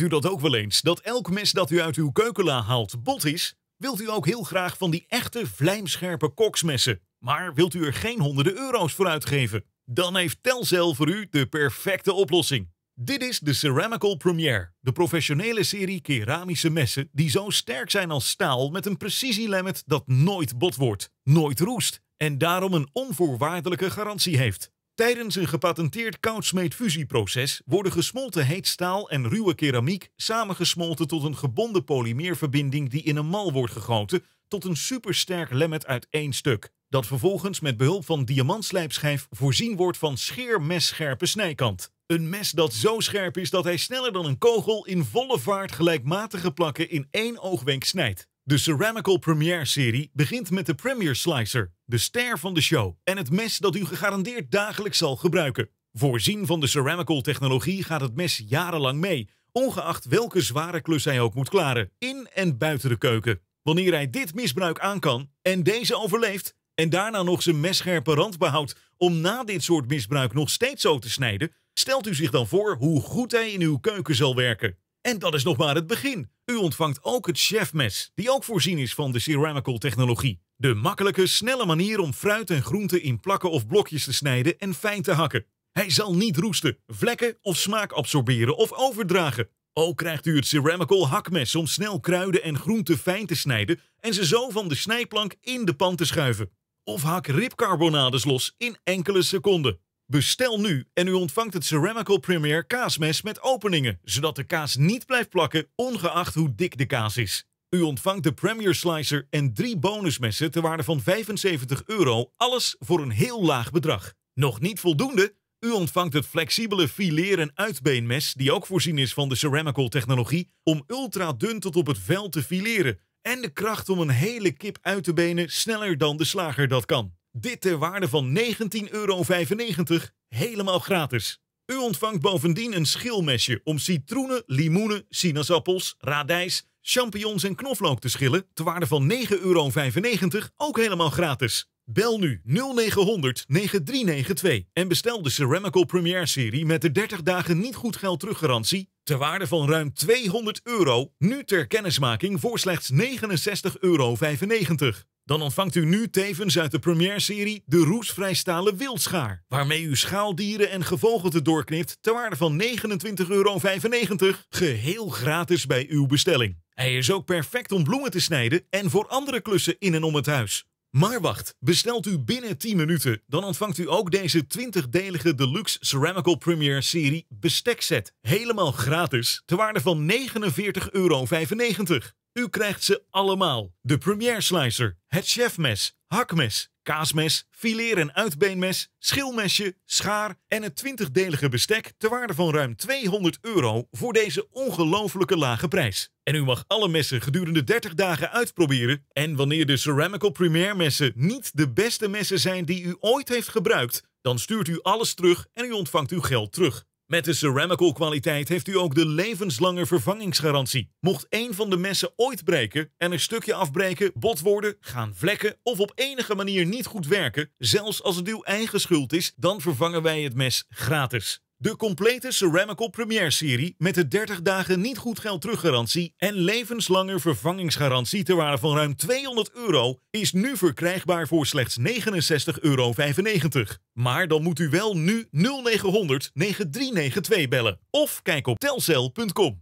Doet u dat ook wel eens? Dat elk mes dat u uit uw keukenla haalt bot is? Wilt u ook heel graag van die echte vlijmscherpe koksmessen? Maar wilt u er geen honderden euro's voor uitgeven? Dan heeft Telcel voor u de perfecte oplossing. Dit is de Ceramical Premier, de professionele serie keramische messen die zo sterk zijn als staal met een precisielimit dat nooit bot wordt, nooit roest en daarom een onvoorwaardelijke garantie heeft. Tijdens een gepatenteerd koudsmeetfusieproces worden gesmolten heet staal en ruwe keramiek samengesmolten tot een gebonden polymeerverbinding die in een mal wordt gegoten tot een supersterk lemmet uit één stuk, dat vervolgens met behulp van diamantslijpschijf voorzien wordt van scheermesscherpe snijkant. Een mes dat zo scherp is dat hij sneller dan een kogel in volle vaart gelijkmatige plakken in één oogwenk snijdt. De Ceramical Premiere serie begint met de Premier Slicer, de ster van de show en het mes dat u gegarandeerd dagelijks zal gebruiken. Voorzien van de Ceramical technologie gaat het mes jarenlang mee, ongeacht welke zware klus hij ook moet klaren, in en buiten de keuken. Wanneer hij dit misbruik aan kan en deze overleeft en daarna nog zijn mescherpe rand behoudt om na dit soort misbruik nog steeds zo te snijden, stelt u zich dan voor hoe goed hij in uw keuken zal werken. En dat is nog maar het begin. U ontvangt ook het chefmes, die ook voorzien is van de ceramical technologie. De makkelijke, snelle manier om fruit en groenten in plakken of blokjes te snijden en fijn te hakken. Hij zal niet roesten, vlekken of smaak absorberen of overdragen. Ook krijgt u het ceramical hakmes om snel kruiden en groenten fijn te snijden en ze zo van de snijplank in de pan te schuiven. Of hak ribcarbonades los in enkele seconden. Bestel nu en u ontvangt het Ceramical Premier kaasmes met openingen, zodat de kaas niet blijft plakken, ongeacht hoe dik de kaas is. U ontvangt de Premier Slicer en drie bonusmessen ter waarde van 75 euro, alles voor een heel laag bedrag. Nog niet voldoende? U ontvangt het flexibele fileer- en uitbeenmes, die ook voorzien is van de Ceramical technologie, om ultra-dun tot op het vel te fileren. En de kracht om een hele kip uit te benen sneller dan de slager dat kan. Dit ter waarde van 19,95 euro, helemaal gratis. U ontvangt bovendien een schilmesje om citroenen, limoenen, sinaasappels, radijs, champignons en knoflook te schillen ter waarde van 9,95 euro, ook helemaal gratis. Bel nu 0900 9392 en bestel de Ceramical Premiere serie met de 30 dagen niet goed geld teruggarantie ter waarde van ruim 200 euro, nu ter kennismaking voor slechts 69,95 euro. Dan ontvangt u nu tevens uit de première-serie de roestvrijstalen wildschaar, waarmee u schaaldieren en gevogelte doorknipt ter waarde van 29,95 euro, geheel gratis bij uw bestelling. Hij is ook perfect om bloemen te snijden en voor andere klussen in en om het huis. Maar wacht, bestelt u binnen 10 minuten, dan ontvangt u ook deze 20-delige Deluxe Ceramical Premiere serie bestekset helemaal gratis, ter waarde van 49,95 euro. U krijgt ze allemaal. De Premier Slicer, het chefmes, hakmes, kaasmes, fileer- en uitbeenmes, schilmesje, schaar en het 20-delige bestek ter waarde van ruim 200 euro voor deze ongelooflijke lage prijs. En u mag alle messen gedurende 30 dagen uitproberen. En wanneer de Ceramical Premier messen niet de beste messen zijn die u ooit heeft gebruikt, dan stuurt u alles terug en u ontvangt uw geld terug. Met de ceramical kwaliteit heeft u ook de levenslange vervangingsgarantie. Mocht één van de messen ooit breken en een stukje afbreken, bot worden, gaan vlekken of op enige manier niet goed werken, zelfs als het uw eigen schuld is, dan vervangen wij het mes gratis. De complete Ceramical Premier serie met de 30 dagen niet goed geld teruggarantie en levenslange vervangingsgarantie ter waarde van ruim 200 euro is nu verkrijgbaar voor slechts 69,95 euro. Maar dan moet u wel nu 0900 9392 bellen of kijk op telcel.com.